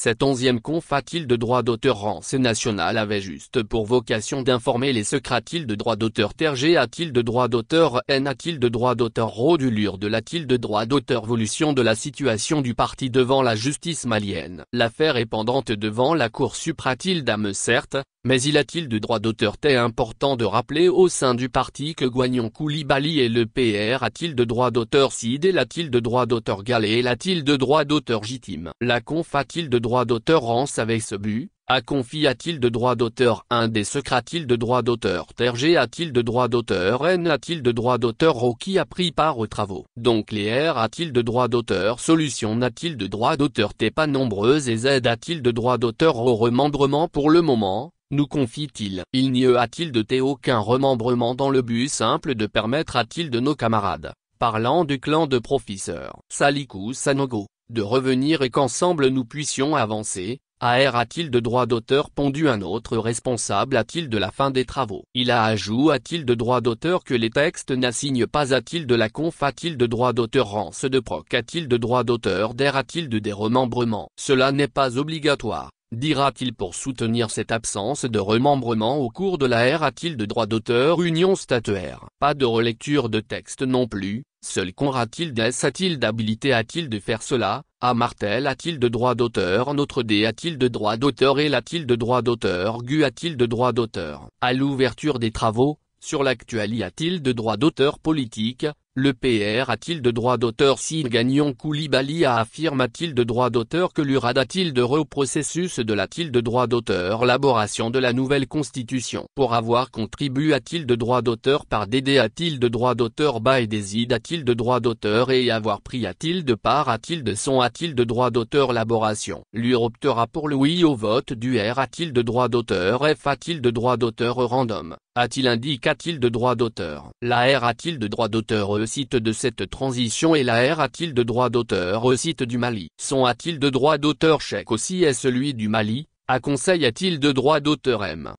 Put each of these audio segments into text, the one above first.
Cette onzième a-t-il de droit d'auteur rance national avait juste pour vocation d'informer les secrets de droit d'auteur tergé a-t-il de droit d'auteur N a-t-il de droit d'auteur Rodulure de l'a-t-il de droit d'auteur Volution de la situation du parti devant la justice malienne L'affaire est pendante devant la cour supra-t-il certes, mais il a-t-il de droit d'auteur T important de rappeler au sein du parti que Guagnon Koulibaly et le PR a-t-il de droit d'auteur Cid et l'a-t-il de droit d'auteur Galé et l'a-t-il de droit d'auteur Gitime La conf de droit droit d'auteur rance avec ce but, a confié a-t-il de droit d'auteur un des secrets de droit d'auteur Tergé a-t-il de droit d'auteur N a-t-il de droit d'auteur qui a pris part aux travaux Donc les R a-t-il de droit d'auteur Solution n'a-t-il de droit d'auteur T pas nombreuses et Z a-t-il de droit d'auteur au remembrement pour le moment nous confie-t-il. Il, n'y a-t-il de T aucun remembrement dans le but simple de permettre à-t-il de nos camarades, parlant du clan de professeurs, Salikou Sanogo, de revenir et qu'ensemble nous puissions avancer, AR a-t-il de droit d'auteur pondu un autre responsable a-t-il de la fin des travaux Il a ajout a-t-il de droit d'auteur que les textes n'assignent pas a-t-il de la conf a-t-il de droit d'auteur rance de proc a-t-il de droit d'auteur d'air a-t-il de déremembrement Cela n'est pas obligatoire, dira-t-il pour soutenir cette absence de remembrement au cours de la R a-t-il de droit d'auteur union statuaire Pas de relecture de texte non plus, Seul conrad il a-t-il d'habilité a-t-il de faire cela, A Martel a-t-il de droit d'auteur Notre D a-t-il de droit d'auteur Et a-t-il de droit d'auteur Gu a-t-il de droit d'auteur À l'ouverture des travaux, sur l'actualité a-t-il de droit d'auteur politique, le PR a-t-il de droit d'auteur si Gagnon Koulibaly a affirme-t-il de droit d'auteur que l'URAD a-t-il de reprocessus processus de l'a-t-il de droit d'auteur L'aboration de la nouvelle constitution pour avoir contribué a-t-il de droit d'auteur par DD a-t-il de droit d'auteur Ba et a-t-il de droit d'auteur et avoir pris a-t-il de part a-t-il de son a-t-il de droit d'auteur L'aboration L'UR optera pour le oui au vote du R a-t-il de droit d'auteur F a-t-il de droit d'auteur random A-t-il indique a-t-il de droit d'auteur La R a-t-il de droit d'auteur E site de cette transition et la R a-t-il de droit d'auteur au site du Mali Son a-t-il de droit d'auteur chèque aussi est celui du Mali A conseil a-t-il de droit d'auteur M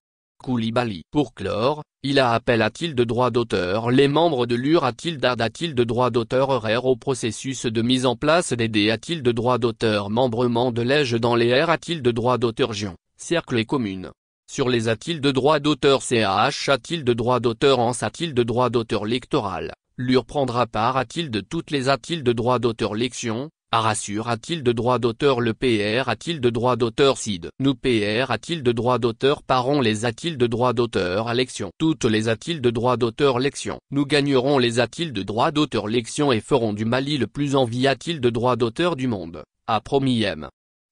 Koulibaly. Pour clore, il a appel a-t-il de droit d'auteur Les membres de l'UR a-t-il d'AD a-t-il de droit d'auteur horaire au processus de mise en place des D a-t-il de droit d'auteur Membrement de l'ège dans les R a-t-il de droit d'auteur Gion, cercle et commune sur les a-t-il de droit d'auteur ch a-t-il de droit d'auteur ANS a-t-il de droit d'auteur lectoral L'Ur prendra part à t il de toutes les a-t-il de droit d'auteur lection, à rassure a-t-il de droit d'auteur le PR a-t-il de droit d'auteur SID Nous PR a-t-il de droit d'auteur parons les a-t-il de droit d'auteur à lection Toutes les a-t-il de droit d'auteur lection Nous gagnerons les a-t-il de droit d'auteur lection et ferons du Mali le plus envie a-t-il de droit d'auteur du monde A promis M.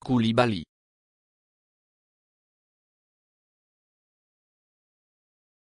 Koulibaly